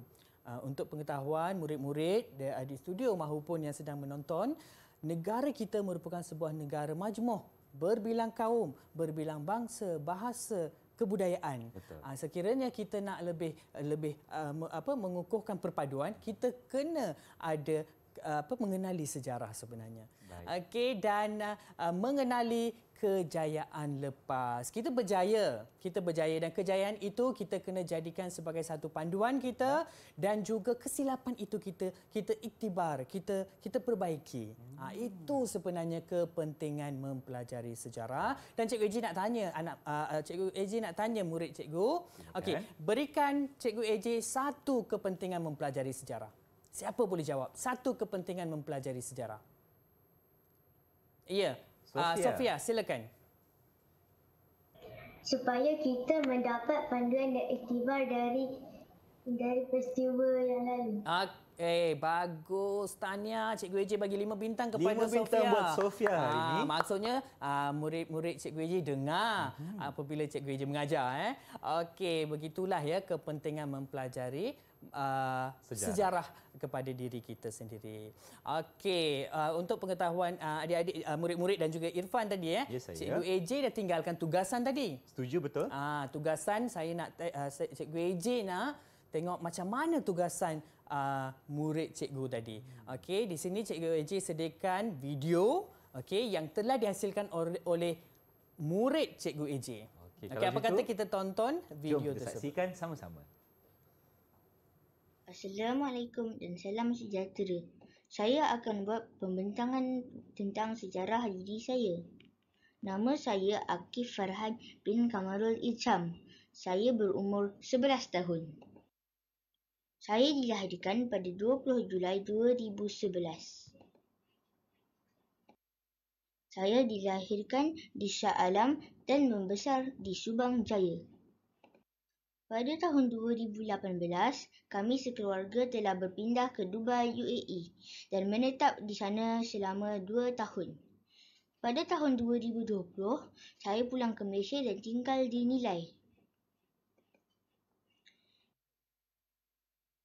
Untuk pengetahuan murid-murid di studio maupun yang sedang menonton, negara kita merupakan sebuah negara majmuh berbilang kaum, berbilang bangsa, bahasa kebudayaan. Betul. Ah, sekiranya kita nak lebih lebih ah, apa mengukuhkan perpaduan, kita kena ada apa mengenali sejarah sebenarnya. Okay dan uh, mengenali kejayaan lepas. Kita berjaya, kita berjaya dan kejayaan itu kita kena jadikan sebagai satu panduan kita dan juga kesilapan itu kita kita iktibar, kita kita perbaiki. Hmm. Ah, itu sebenarnya kepentingan mempelajari sejarah. Dan Cikgu Eji nak tanya anak uh, Cikgu Eji nak tanya murid Cikgu. Okey, berikan Cikgu Eji satu kepentingan mempelajari sejarah. Siapa boleh jawab? Satu kepentingan mempelajari sejarah. Ya, ah, Sofia, uh, Sofia silakan. Supaya kita mendapat panduan dan iktibar dari dari peristiwa yang lalu. Okay, ah, Eh, bagus. Tanya Cikgu Eji bagi lima bintang kepada Sofia. Lima bintang Sophia. buat Sofia hari ah, ini. Maksudnya, ah, murid-murid Cikgu Eji dengar mm -hmm. apabila Cikgu Eji mengajar. Eh. Okey, begitulah ya kepentingan mempelajari Uh, sejarah. sejarah kepada diri kita sendiri. Okey, uh, untuk pengetahuan uh, adik-adik uh, murid-murid dan juga Irfan tadi eh. Yes, Cikgu AJ dah tinggalkan tugasan tadi. Setuju betul? Ah, uh, tugasan saya nak uh, Cikgu AJ nak tengok macam mana tugasan uh, murid cikgu tadi. Okey, di sini Cikgu AJ sediakan video okey yang telah dihasilkan oleh murid Cikgu AJ. Okey, okay, apa kata kita tonton video jom kita tersebut. Jom saksikan sama-sama. Assalamualaikum dan salam sejahtera. Saya akan buat pembentangan tentang sejarah diri saya. Nama saya Akif Farhan bin Kamarul Isham. Saya berumur 11 tahun. Saya dilahirkan pada 20 Julai 2011. Saya dilahirkan di Shah Alam dan membesar di Subang Jaya. Pada tahun 2018, kami sekeluarga telah berpindah ke Dubai, UAE dan menetap di sana selama 2 tahun. Pada tahun 2020, saya pulang ke Malaysia dan tinggal di Nilai.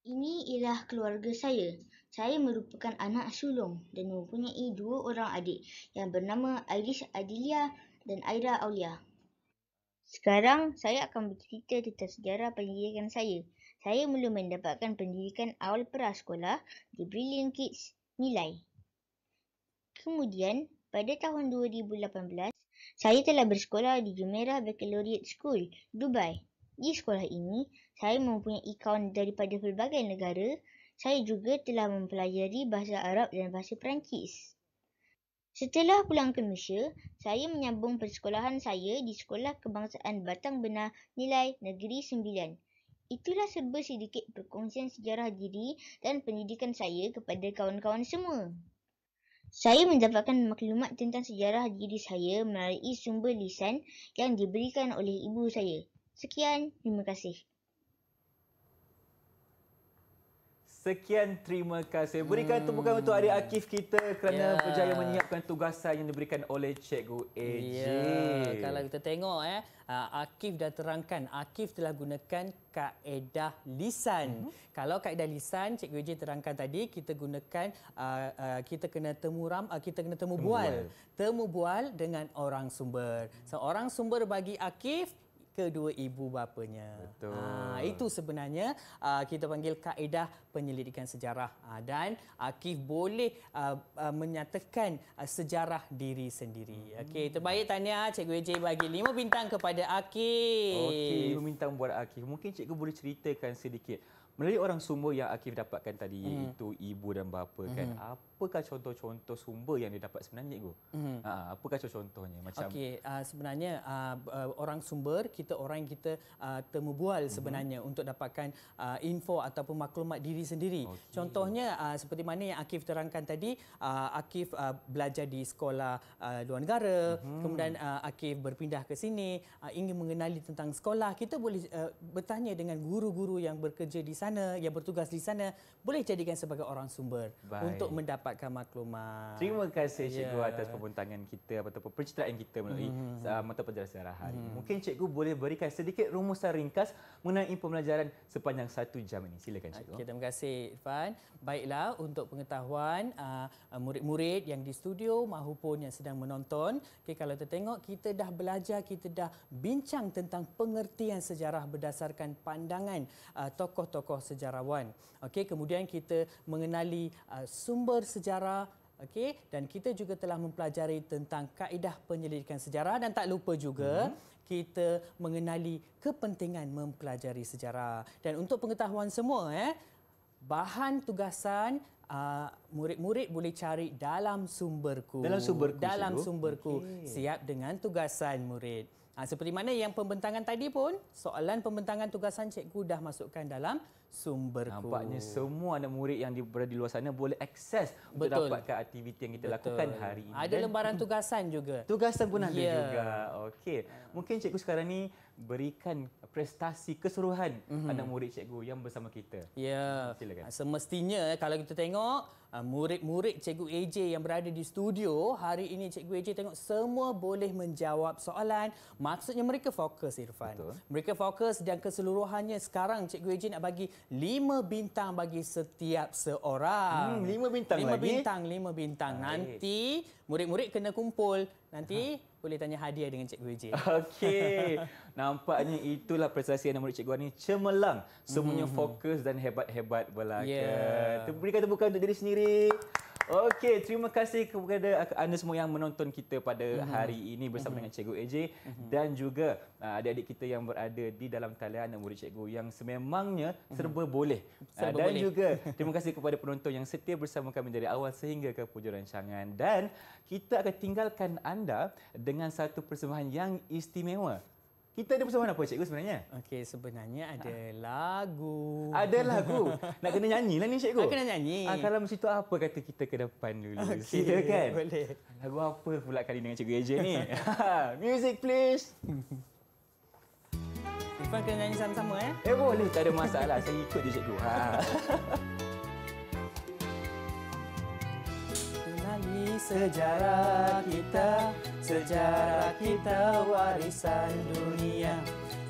Ini ialah keluarga saya. Saya merupakan anak sulung dan mempunyai dua orang adik yang bernama Iris Adilia dan Aida Aulia. Sekarang saya akan bercerita tentang sejarah pendidikan saya. Saya mula mendapatkan pendidikan awal prasekolah di Brilliant Kids Nilai. Kemudian pada tahun 2018, saya telah bersekolah di Jumeirah Baccalaureate School, Dubai. Di sekolah ini, saya mempunyai ikon daripada pelbagai negara. Saya juga telah mempelajari bahasa Arab dan bahasa Perancis. Setelah pulang ke Malaysia, saya menyambung persekolahan saya di Sekolah Kebangsaan Batang Benar Nilai Negeri Sembilan. Itulah serba sedikit perkongsian sejarah diri dan pendidikan saya kepada kawan-kawan semua. Saya mendapatkan maklumat tentang sejarah diri saya melalui sumber lisan yang diberikan oleh ibu saya. Sekian, terima kasih. Sekian terima kasih. Berikan hmm. tepukan untuk adik Akif kita kerana yeah. berjaya menyiapkan tugasan yang diberikan oleh Cikgu AJ. Yeah. Kalau kita tengok, eh, uh, Akif dah terangkan. Akif telah gunakan kaedah lisan. Mm -hmm. Kalau kaedah lisan, Cikgu AJ terangkan tadi, kita gunakan, uh, uh, kita kena temuram, uh, kita kena temu bual, temu bual dengan orang sumber. Seorang so, sumber bagi Akif, kedua ibu bapanya. Betul. Ha, itu sebenarnya uh, kita panggil kaedah penyelidikan sejarah. Uh, dan Akif boleh uh, uh, menyatakan uh, sejarah diri sendiri. Hmm. Okey, terbaik tanya Cikgu Ejay bagi lima bintang kepada Akif. Okey, lima bintang buat Akif. Mungkin Cikgu boleh ceritakan sedikit. Melalui orang sumber yang Akif dapatkan tadi, hmm. iaitu ibu dan bapa kan, hmm. kan, apa apakah contoh-contoh sumber yang dia dapat sebenarnya cikgu? Mm-hmm. Uh, ha, apakah contohnya macam Okey, uh, sebenarnya uh, uh, orang sumber kita orang yang kita uh, temubual mhm. sebenarnya mm-hmm. untuk dapatkan uh, info ataupun maklumat diri sendiri. Okay. Contohnya uh, seperti mana yang Akif terangkan tadi, uh, Akif uh, belajar di sekolah uh, luar negara, mm-hmm. kemudian uh, Akif berpindah ke sini uh, ingin mengenali tentang sekolah, kita boleh uh, bertanya dengan guru-guru yang bekerja di sana, yang bertugas di sana, boleh jadikan sebagai orang sumber Bye. untuk mendapat mendapatkan maklumat. Terima kasih yeah. cikgu ya. atas pembentangan kita atau pencitraan kita melalui mm-hmm. Uh, mata pelajaran hari. mm mm-hmm. Mungkin cikgu boleh berikan sedikit rumusan ringkas mengenai pembelajaran sepanjang satu jam ini. Silakan cikgu. Okay, terima kasih Irfan. Baiklah untuk pengetahuan uh, murid-murid yang di studio maupun yang sedang menonton, okay, kalau tengok kita dah belajar, kita dah bincang tentang pengertian sejarah berdasarkan pandangan uh, tokoh-tokoh sejarawan. Okay kemudian kita mengenali uh, sumber sejarah okey dan kita juga telah mempelajari tentang kaedah penyelidikan sejarah dan tak lupa juga hmm. kita mengenali kepentingan mempelajari sejarah dan untuk pengetahuan semua eh bahan tugasan uh, murid-murid boleh cari dalam sumberku dalam sumberku dalam sumberku okay. siap dengan tugasan murid ha, seperti mana yang pembentangan tadi pun soalan pembentangan tugasan cikgu dah masukkan dalam sumberku. Nampaknya semua anak murid yang berada di luar sana boleh akses Betul. untuk dapatkan aktiviti yang kita Betul. lakukan hari ini. Ada lembaran tugasan juga. Tugasan pun ada ya. juga. Okey. Mungkin cikgu sekarang ni berikan prestasi keseluruhan mm -hmm. anak murid cikgu yang bersama kita. Ya. Yeah. Silakan. Semestinya eh, kalau kita tengok Ah, murid-murid Cikgu AJ yang berada di studio hari ini Cikgu AJ tengok semua boleh menjawab soalan maksudnya mereka fokus Irfan Betul. mereka fokus dan keseluruhannya sekarang Cikgu AJ nak bagi lima bintang bagi setiap seorang 5 hmm, bintang lima lagi 5 bintang lima bintang Baik. nanti murid-murid kena kumpul nanti ha. boleh tanya hadiah dengan cikgu Ejil. Okey. Nampaknya itulah prestasi anak murid cikgu Wan ini cemerlang. Semuanya mm-hmm. fokus dan hebat-hebat belaka. Yeah. Terberikan tepukan untuk diri sendiri. Okey, terima kasih kepada anda semua yang menonton kita pada mm-hmm. hari ini bersama mm-hmm. dengan Cikgu AJ mm-hmm. dan juga uh, adik-adik kita yang berada di dalam talian dan murid Cikgu yang sememangnya mm-hmm. serba boleh. Serba uh, dan boleh. juga terima kasih kepada penonton yang setia bersama kami dari awal sehingga ke pujuran rancangan dan kita akan tinggalkan anda dengan satu persembahan yang istimewa. Kita ada persembahan apa cikgu sebenarnya? Okey, sebenarnya ah. ada ha. lagu. Ada lagu. Nak kena nyanyi lah ni cikgu. Nak kena nyanyi. Ah, kalau mesti tu apa kata kita ke depan dulu. Okay. Silakan. Boleh. Lagu apa pula kali dengan cikgu Ejen ni? Music please. Ifan kena nyanyi sama-sama eh? Eh boleh, tak ada masalah. Saya ikut je cikgu. Ha. kami sejarah kita Sejarah kita warisan dunia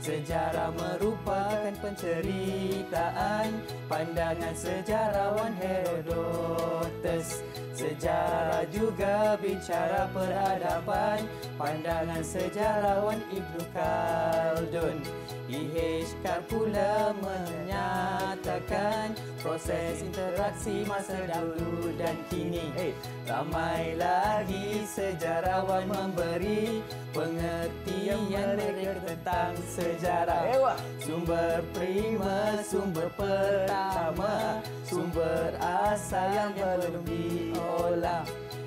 Sejarah merupakan penceritaan Pandangan sejarawan Herodotus Sejarah juga bicara peradaban Pandangan sejarawan Ibn Khaldun Ihishkar pula menyatakan Proses interaksi masa dahulu dan kini eh. Ramai lagi sejarawan memberi Pengertian mereka tentang sejarah eh, Sumber prima, sumber pertama Sumber asal yang belum di seolah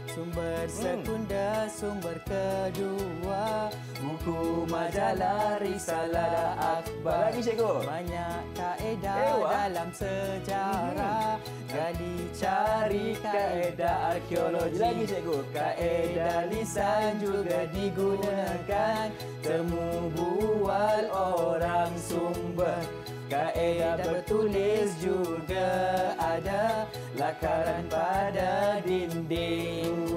sumber hmm. sekunda sumber kedua buku majalah risalah akhbar lagi cikgu banyak kaedah eh, Ewa. dalam sejarah hmm. gali cari kaedah arkeologi lagi cikgu kaedah lisan juga digunakan temu bual orang sumber Kaedah bertulis juga ada Lakaran pada dinding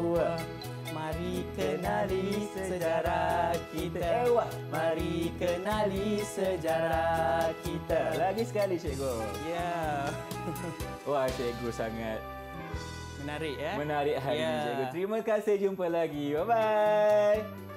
Mari kenali sejarah kita Mari kenali sejarah kita Lagi sekali Cikgu Ya Wah Cikgu sangat Menarik ya Menarik hari ya. Cikgu Terima kasih jumpa lagi Bye-bye